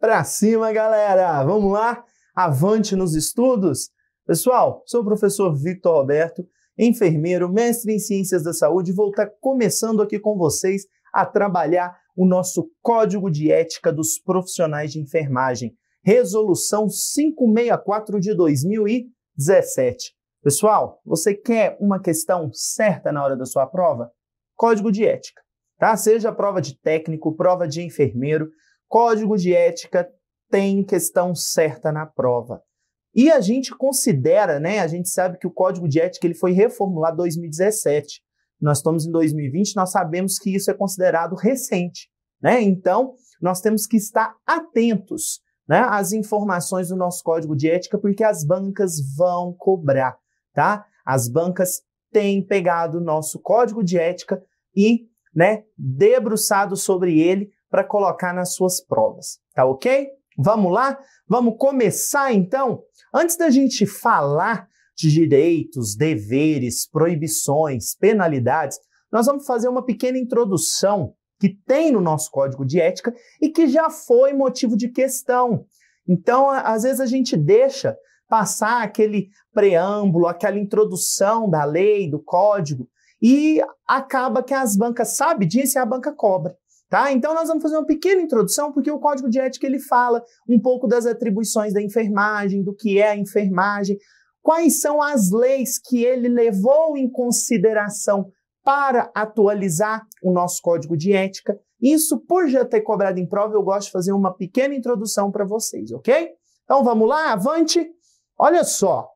Pra cima, galera! Vamos lá? Avante nos estudos! Pessoal, sou o professor Vitor Roberto, enfermeiro, mestre em Ciências da Saúde, e vou estar tá começando aqui com vocês a trabalhar o nosso Código de Ética dos Profissionais de Enfermagem, Resolução 564 de 2017. Pessoal, você quer uma questão certa na hora da sua prova? Código de Ética, tá? Seja prova de técnico, prova de enfermeiro, Código de ética tem questão certa na prova. E a gente considera, né, a gente sabe que o Código de Ética ele foi reformulado em 2017. Nós estamos em 2020, nós sabemos que isso é considerado recente, né? Então, nós temos que estar atentos, né, às informações do nosso Código de Ética, porque as bancas vão cobrar, tá? As bancas têm pegado o nosso Código de Ética e, né, debruçado sobre ele para colocar nas suas provas, tá ok? Vamos lá? Vamos começar então? Antes da gente falar de direitos, deveres, proibições, penalidades, nós vamos fazer uma pequena introdução que tem no nosso código de ética e que já foi motivo de questão. Então, às vezes a gente deixa passar aquele preâmbulo, aquela introdução da lei, do código, e acaba que as bancas sabem disso e é a banca cobra. Tá? Então nós vamos fazer uma pequena introdução porque o código de ética ele fala um pouco das atribuições da enfermagem, do que é a enfermagem, quais são as leis que ele levou em consideração para atualizar o nosso código de ética. Isso por já ter cobrado em prova, eu gosto de fazer uma pequena introdução para vocês, OK? Então vamos lá, avante. Olha só.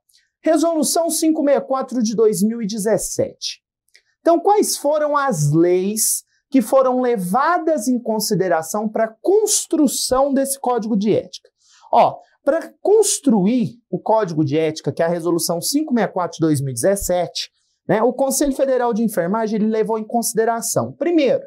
Resolução 564 de 2017. Então quais foram as leis que foram levadas em consideração para a construção desse código de ética. Ó, para construir o código de ética, que é a resolução 564 de 2017, né, o Conselho Federal de Enfermagem ele levou em consideração, primeiro,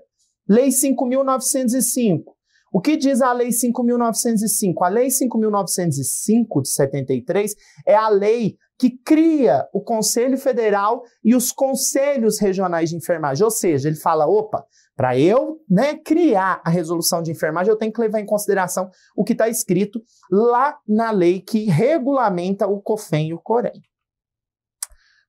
Lei 5905. O que diz a Lei 5.905? A Lei 5.905 de 73 é a lei que cria o Conselho Federal e os Conselhos Regionais de Enfermagem. Ou seja, ele fala: opa, para eu né, criar a resolução de enfermagem, eu tenho que levar em consideração o que está escrito lá na lei que regulamenta o COFEM e o COREN.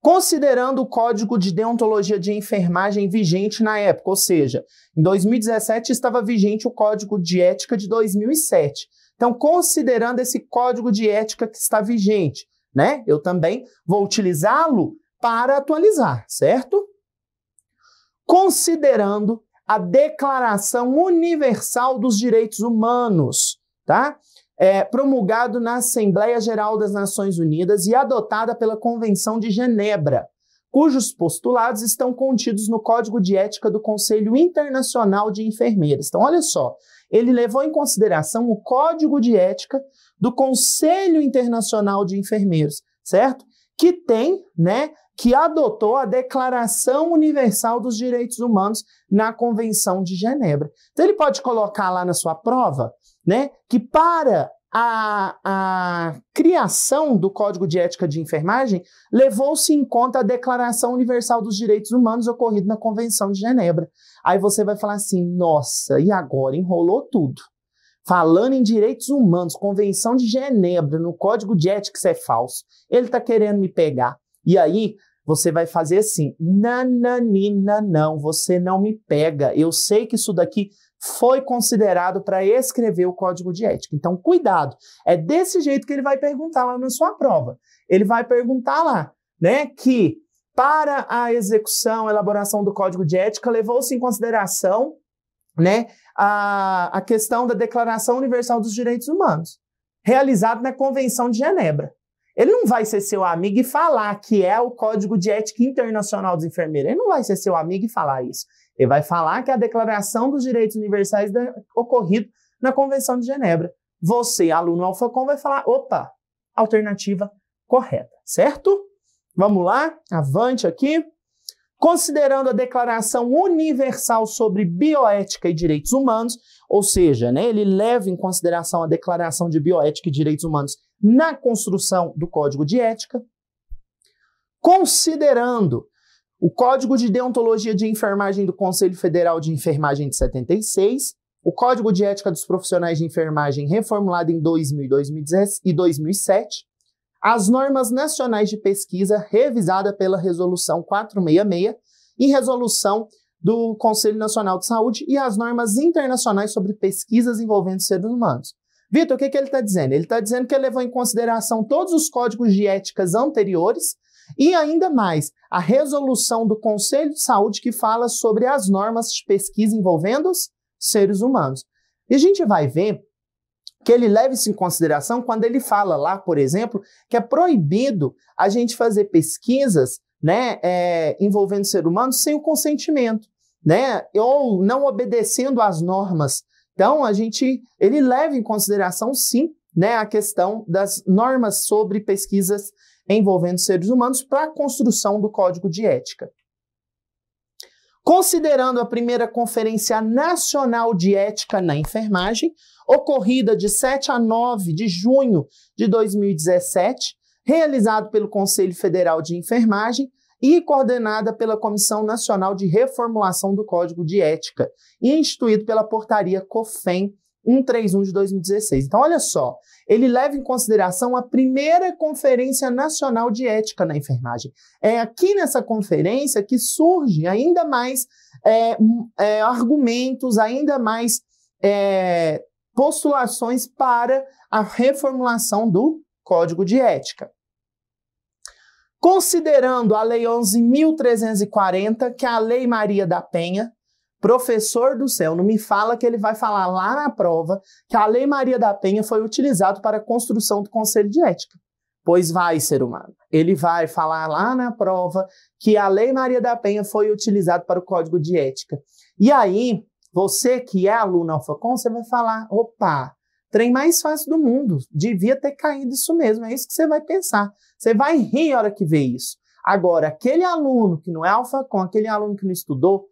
Considerando o Código de Deontologia de Enfermagem vigente na época, ou seja, em 2017 estava vigente o Código de Ética de 2007. Então, considerando esse Código de Ética que está vigente, né, eu também vou utilizá-lo para atualizar, certo? Considerando a Declaração Universal dos Direitos Humanos, tá? É, promulgado na Assembleia Geral das Nações Unidas e adotada pela Convenção de Genebra, cujos postulados estão contidos no Código de Ética do Conselho Internacional de Enfermeiras. Então, olha só, ele levou em consideração o Código de Ética do Conselho Internacional de Enfermeiros, certo? Que tem, né, que adotou a Declaração Universal dos Direitos Humanos na Convenção de Genebra. Então, ele pode colocar lá na sua prova né, que para a, a, criação do Código de Ética de Enfermagem levou-se em conta a Declaração Universal dos Direitos Humanos ocorrida na Convenção de Genebra. Aí você vai falar assim: nossa, e agora enrolou tudo. Falando em direitos humanos, Convenção de Genebra, no Código de Ética, isso é falso. Ele está querendo me pegar. E aí você vai fazer assim: nananina, não, você não me pega. Eu sei que isso daqui foi considerado para escrever o código de ética. Então, cuidado. É desse jeito que ele vai perguntar lá na sua prova. Ele vai perguntar lá, né, que para a execução, elaboração do código de ética, levou-se em consideração, né, a, a questão da Declaração Universal dos Direitos Humanos, realizada na Convenção de Genebra. Ele não vai ser seu amigo e falar que é o Código de Ética Internacional dos Enfermeiros. Ele não vai ser seu amigo e falar isso. Ele vai falar que é a Declaração dos Direitos Universais da, ocorrido na Convenção de Genebra. Você, aluno Alfacom, vai falar: opa, alternativa correta, certo? Vamos lá, avante aqui. Considerando a Declaração Universal sobre Bioética e Direitos Humanos, ou seja, né, ele leva em consideração a Declaração de Bioética e Direitos Humanos na construção do código de ética, considerando o Código de Deontologia de Enfermagem do Conselho Federal de Enfermagem de 76, o Código de Ética dos Profissionais de Enfermagem reformulado em 2000 e 2007, as normas nacionais de pesquisa revisada pela Resolução 466 e Resolução do Conselho Nacional de Saúde e as normas internacionais sobre pesquisas envolvendo seres humanos. Vitor, o que, que ele está dizendo? Ele está dizendo que ele levou em consideração todos os códigos de éticas anteriores e ainda mais a resolução do Conselho de Saúde que fala sobre as normas de pesquisa envolvendo os seres humanos. E a gente vai ver que ele leva isso em consideração quando ele fala lá, por exemplo, que é proibido a gente fazer pesquisas né, é, envolvendo seres humanos sem o consentimento, né, ou não obedecendo às normas então, a gente, ele leva em consideração, sim, né, a questão das normas sobre pesquisas envolvendo seres humanos para a construção do código de ética. Considerando a primeira Conferência Nacional de Ética na Enfermagem, ocorrida de 7 a 9 de junho de 2017, realizado pelo Conselho Federal de Enfermagem, e coordenada pela Comissão Nacional de Reformulação do Código de Ética e instituído pela Portaria COFEM 131 de 2016. Então, olha só, ele leva em consideração a primeira Conferência Nacional de Ética na Enfermagem. É aqui nessa conferência que surge ainda mais é, é, argumentos, ainda mais é, postulações para a reformulação do Código de Ética considerando a Lei 11.340, que é a Lei Maria da Penha, professor do céu, não me fala que ele vai falar lá na prova que a Lei Maria da Penha foi utilizada para a construção do Conselho de Ética. Pois vai, ser humano. Ele vai falar lá na prova que a Lei Maria da Penha foi utilizada para o Código de Ética. E aí, você que é aluno AlphaCon, você vai falar: opa, Trem mais fácil do mundo. Devia ter caído isso mesmo. É isso que você vai pensar. Você vai rir a hora que vê isso. Agora, aquele aluno que não é alfa com, aquele aluno que não estudou,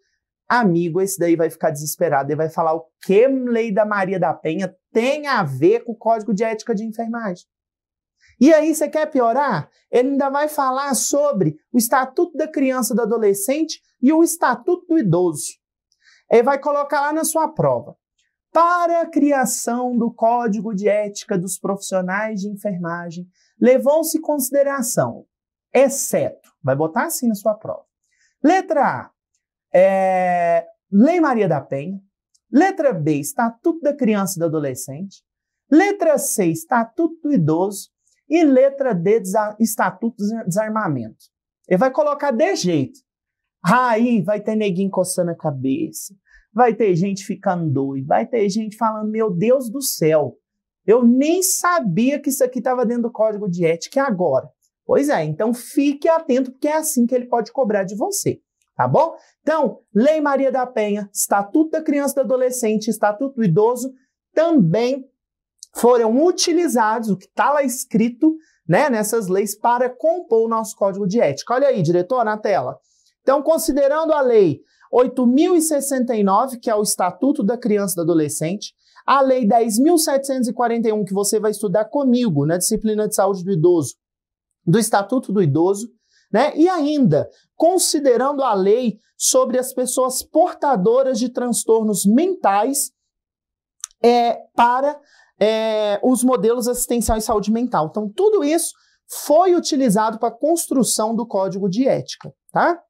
amigo, esse daí vai ficar desesperado e vai falar o que lei da Maria da Penha tem a ver com o código de ética de enfermagem. E aí, você quer piorar? Ele ainda vai falar sobre o Estatuto da Criança e do Adolescente e o Estatuto do Idoso. Ele vai colocar lá na sua prova para a criação do Código de Ética dos Profissionais de Enfermagem, levou-se consideração, exceto, vai botar assim na sua prova. Letra A, é, Lei Maria da Penha. Letra B, Estatuto da Criança e do Adolescente. Letra C, Estatuto do Idoso. E letra D, Estatuto do Desarmamento. Ele vai colocar de jeito. Aí vai ter neguinho coçando a cabeça, vai ter gente ficando doido, vai ter gente falando: meu Deus do céu, eu nem sabia que isso aqui estava dentro do código de ética agora. Pois é, então fique atento, porque é assim que ele pode cobrar de você. Tá bom? Então, Lei Maria da Penha, Estatuto da Criança e do Adolescente, Estatuto do Idoso, também foram utilizados, o que está lá escrito, né, nessas leis, para compor o nosso código de ética. Olha aí, diretor, na tela. Então, considerando a lei 8.069, que é o Estatuto da Criança e do Adolescente, a Lei 10.741, que você vai estudar comigo na disciplina de saúde do idoso, do Estatuto do Idoso, né? E ainda, considerando a lei sobre as pessoas portadoras de transtornos mentais é, para é, os modelos assistencial e saúde mental. Então, tudo isso foi utilizado para a construção do código de ética, tá?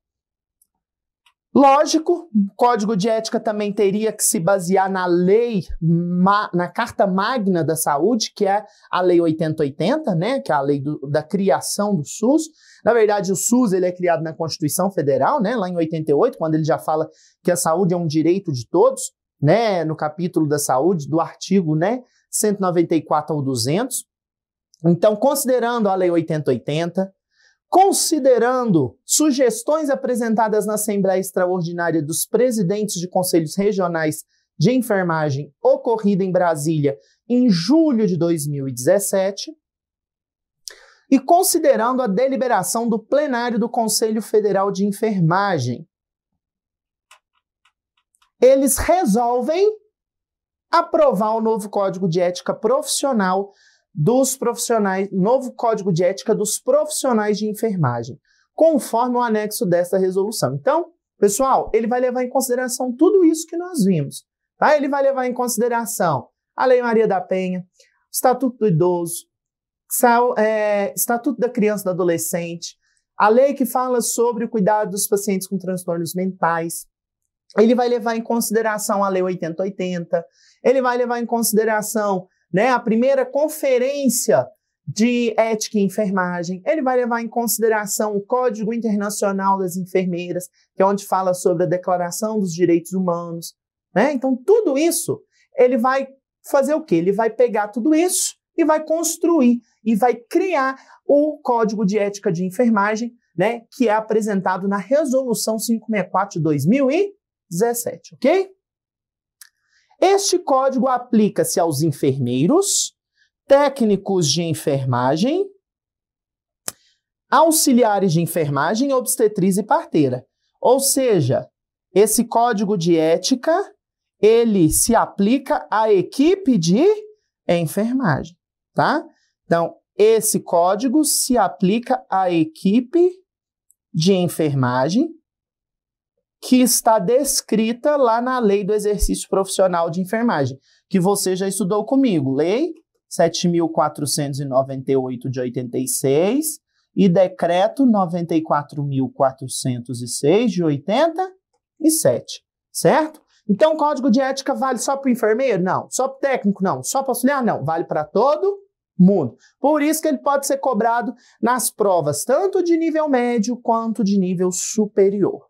Lógico, o código de ética também teria que se basear na lei, na Carta Magna da Saúde, que é a Lei 8080, né, que é a lei do, da criação do SUS. Na verdade, o SUS ele é criado na Constituição Federal, né, lá em 88, quando ele já fala que a saúde é um direito de todos, né, no capítulo da saúde, do artigo né, 194 ao 200. Então, considerando a Lei 8080, considerando sugestões apresentadas na Assembleia Extraordinária dos Presidentes de Conselhos Regionais de Enfermagem ocorrida em Brasília em julho de 2017, e considerando a deliberação do plenário do Conselho Federal de Enfermagem. Eles resolvem aprovar o novo Código de Ética Profissional dos profissionais, novo código de ética dos profissionais de enfermagem, conforme o anexo desta resolução. Então, pessoal, ele vai levar em consideração tudo isso que nós vimos. Tá? Ele vai levar em consideração a Lei Maria da Penha, Estatuto do Idoso, é, Estatuto da Criança e do Adolescente, a lei que fala sobre o cuidado dos pacientes com transtornos mentais. Ele vai levar em consideração a Lei 8080, ele vai levar em consideração né, a primeira conferência de ética e enfermagem. Ele vai levar em consideração o Código Internacional das Enfermeiras, que é onde fala sobre a Declaração dos Direitos Humanos. Né? Então, tudo isso, ele vai fazer o quê? Ele vai pegar tudo isso e vai construir e vai criar o Código de Ética de Enfermagem, né, que é apresentado na Resolução 564 de 2017, ok? Este código aplica-se aos enfermeiros, técnicos de enfermagem, auxiliares de enfermagem, obstetriz e parteira. Ou seja, esse código de ética, ele se aplica à equipe de enfermagem, tá? Então, esse código se aplica à equipe de enfermagem, que está descrita lá na lei do exercício profissional de enfermagem, que você já estudou comigo. Lei 7.498 de 86 e decreto 94.406 de 87, certo? Então, o código de ética vale só para o enfermeiro? Não. Só para o técnico? Não. Só para o auxiliar? Não. Vale para todo mundo. Por isso que ele pode ser cobrado nas provas, tanto de nível médio quanto de nível superior.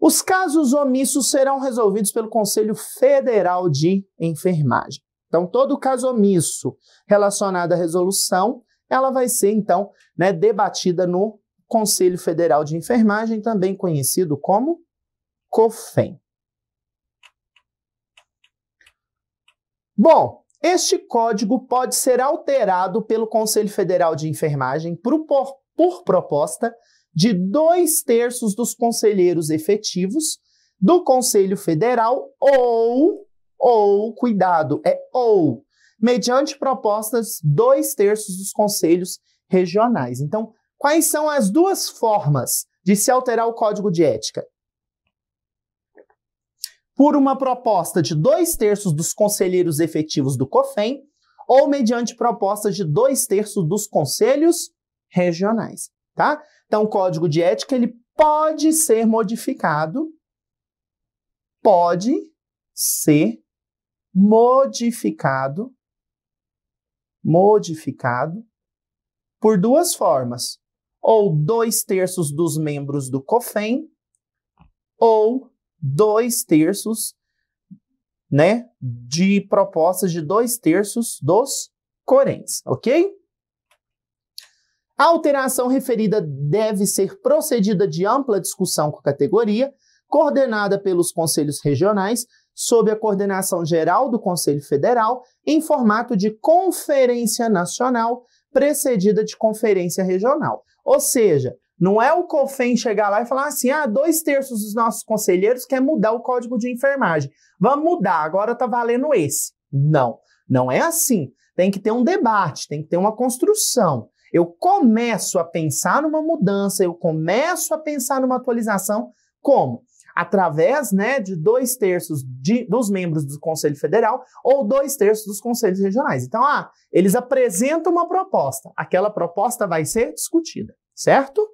Os casos omissos serão resolvidos pelo Conselho Federal de Enfermagem. Então, todo caso omisso relacionado à resolução, ela vai ser, então, né, debatida no Conselho Federal de Enfermagem, também conhecido como COFEN. Bom, este código pode ser alterado pelo Conselho Federal de Enfermagem por, por, por proposta de dois terços dos conselheiros efetivos do Conselho Federal ou, ou, cuidado, é ou, mediante propostas dois terços dos conselhos regionais. Então, quais são as duas formas de se alterar o Código de Ética? Por uma proposta de dois terços dos conselheiros efetivos do COFEM ou mediante propostas de dois terços dos conselhos regionais, tá? Então, o código de ética ele pode ser modificado, pode ser modificado, modificado por duas formas: ou dois terços dos membros do COFEM, ou dois terços, né, de propostas de dois terços dos corentes, ok? A alteração referida deve ser procedida de ampla discussão com a categoria, coordenada pelos conselhos regionais, sob a coordenação geral do Conselho Federal, em formato de conferência nacional, precedida de conferência regional. Ou seja, não é o COFEN chegar lá e falar assim: ah, dois terços dos nossos conselheiros quer mudar o código de enfermagem. Vamos mudar, agora Está valendo esse. Não, não é assim. Tem que ter um debate, tem que ter uma construção. Eu começo a pensar numa mudança, eu começo a pensar numa atualização, como? Através né, de dois terços de, dos membros do Conselho Federal ou dois terços dos conselhos regionais. Então, ah, eles apresentam uma proposta, aquela proposta vai ser discutida, certo?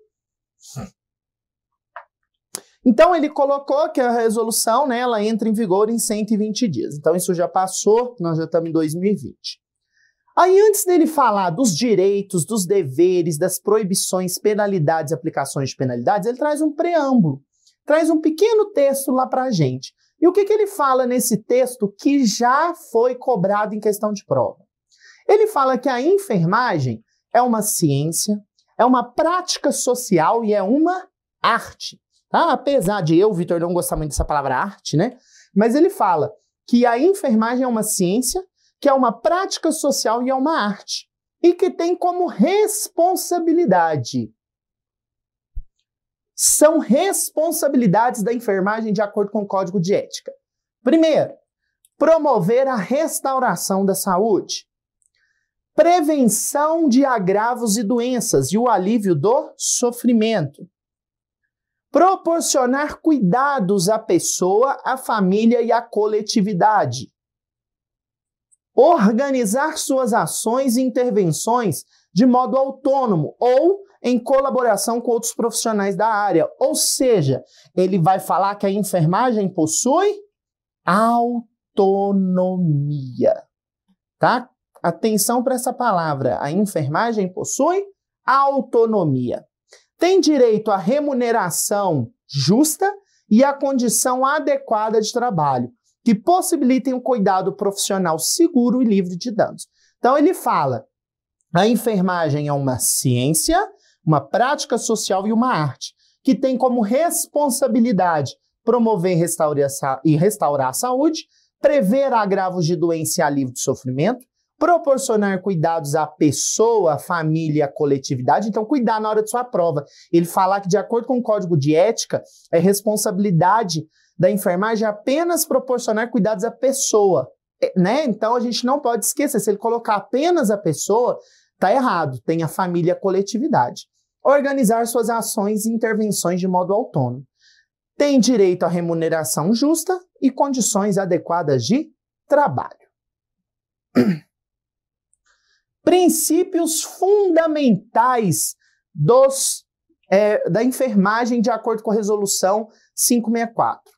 Então ele colocou que a resolução né, ela entra em vigor em 120 dias. Então isso já passou, nós já estamos em 2020. Aí, antes dele falar dos direitos, dos deveres, das proibições, penalidades, aplicações de penalidades, ele traz um preâmbulo, traz um pequeno texto lá para a gente. E o que, que ele fala nesse texto que já foi cobrado em questão de prova? Ele fala que a enfermagem é uma ciência, é uma prática social e é uma arte. Tá? Apesar de eu, Vitor, não gostar muito dessa palavra arte, né? Mas ele fala que a enfermagem é uma ciência, que é uma prática social e é uma arte, e que tem como responsabilidade. São responsabilidades da enfermagem de acordo com o Código de Ética. Primeiro, promover a restauração da saúde, prevenção de agravos e doenças e o alívio do sofrimento, proporcionar cuidados à pessoa, à família e à coletividade, organizar suas ações e intervenções de modo autônomo ou em colaboração com outros profissionais da área. Ou seja, ele vai falar que a enfermagem possui autonomia. Tá? Atenção para essa palavra. A enfermagem possui autonomia. Tem direito à remuneração justa e à condição adequada de trabalho que possibilitem um cuidado profissional seguro e livre de danos. Então ele fala: a enfermagem é uma ciência, uma prática social e uma arte, que tem como responsabilidade promover e restaurar a saúde, prever agravos de doença e alívio de sofrimento, proporcionar cuidados à pessoa, à família, à coletividade. Então, cuidar na hora de sua prova. Ele falar que, de acordo com o código de ética, é responsabilidade da enfermagem é apenas proporcionar cuidados à pessoa, eh, né? Então a gente não pode esquecer, se ele colocar apenas a pessoa, tá errado, tem a família, a coletividade. Organizar suas ações e intervenções de modo autônomo. Tem direito à remuneração justa e condições adequadas de trabalho. Princípios fundamentais dos, é, da enfermagem de acordo com a resolução 564.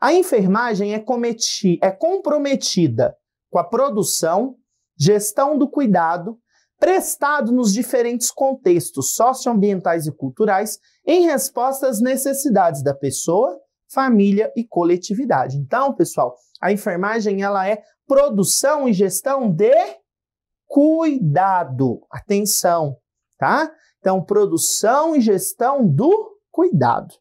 A enfermagem é, cometi, é comprometida com a produção, gestão do cuidado prestado nos diferentes contextos socioambientais e culturais em resposta às necessidades da pessoa, família e coletividade. Então, pessoal, a enfermagem ela é produção e gestão de cuidado. Atenção, tá? Então, produção e gestão do cuidado.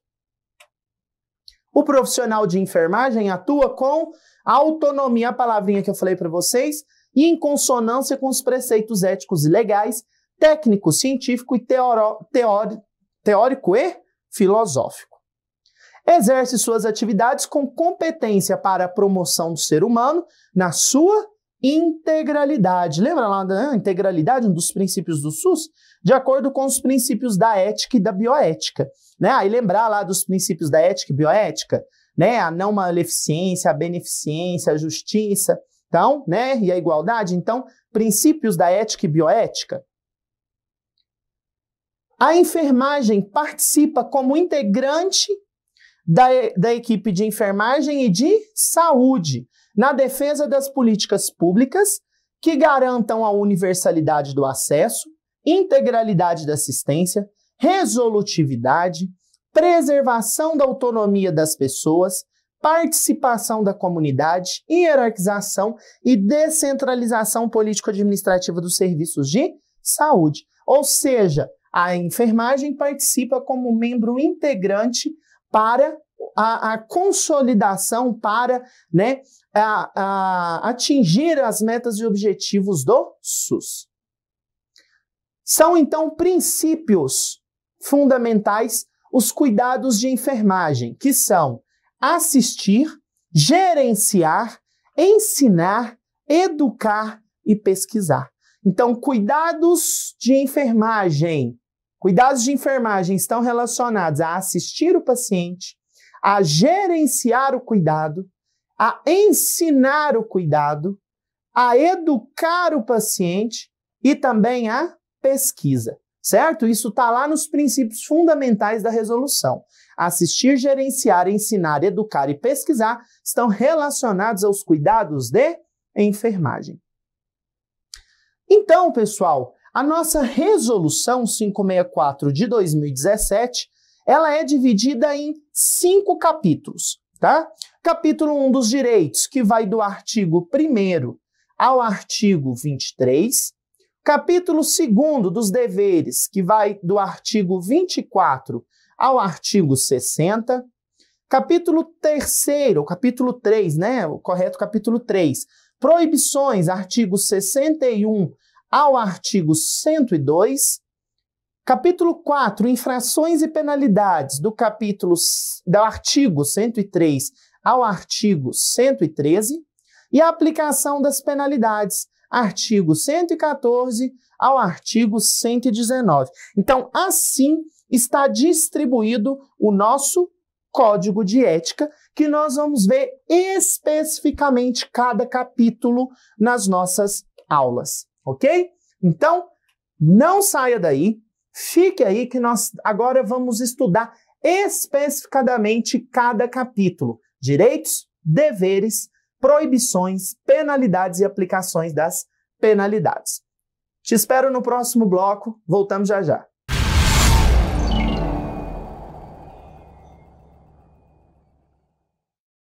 O profissional de enfermagem atua com autonomia, a palavrinha que eu falei para vocês, e em consonância com os preceitos éticos e legais, técnico, científico e teoro, teori, teórico e filosófico. Exerce suas atividades com competência para a promoção do ser humano na sua integralidade. Lembra lá da né? integralidade, um dos princípios do SUS? De acordo com os princípios da ética e da bioética. Né? Aí lembrar lá dos princípios da ética e bioética, né? a não maleficência, a beneficência, a justiça, então, né? e a igualdade. Então, princípios da ética e bioética. A enfermagem participa como integrante da, da equipe de enfermagem e de saúde na defesa das políticas públicas que garantam a universalidade do acesso, integralidade da assistência, resolutividade, preservação da autonomia das pessoas, participação da comunidade, hierarquização e descentralização político-administrativa dos serviços de saúde. Ou seja, a enfermagem participa como membro integrante para a, a consolidação para né, a, a atingir as metas e objetivos do SUS. São então princípios fundamentais os cuidados de enfermagem, que são assistir, gerenciar, ensinar, educar e pesquisar. Então, cuidados de enfermagem. Cuidados de enfermagem estão relacionados a assistir o paciente, a gerenciar o cuidado, a ensinar o cuidado, a educar o paciente e também a pesquisa, certo? Isso está lá nos princípios fundamentais da resolução. Assistir, gerenciar, ensinar, educar e pesquisar estão relacionados aos cuidados de enfermagem. Então, pessoal, a nossa resolução 564 de 2017 ela é dividida em cinco capítulos, tá? Capítulo 1 um dos direitos, que vai do artigo 1 ao artigo 23. Capítulo 2 dos deveres, que vai do artigo 24 ao artigo 60. Capítulo 3, ou capítulo 3, né? O correto capítulo 3. Proibições, artigo 61 ao artigo 102. Capítulo 4, infrações e penalidades, do capítulo do artigo 103 ao artigo 113, e a aplicação das penalidades, artigo 114 ao artigo 119. Então, assim está distribuído o nosso código de ética, que nós vamos ver especificamente cada capítulo nas nossas aulas, ok? Então, não saia daí, Fique aí que nós agora vamos estudar especificadamente cada capítulo: direitos, deveres, proibições, penalidades e aplicações das penalidades. Te espero no próximo bloco. Voltamos já já.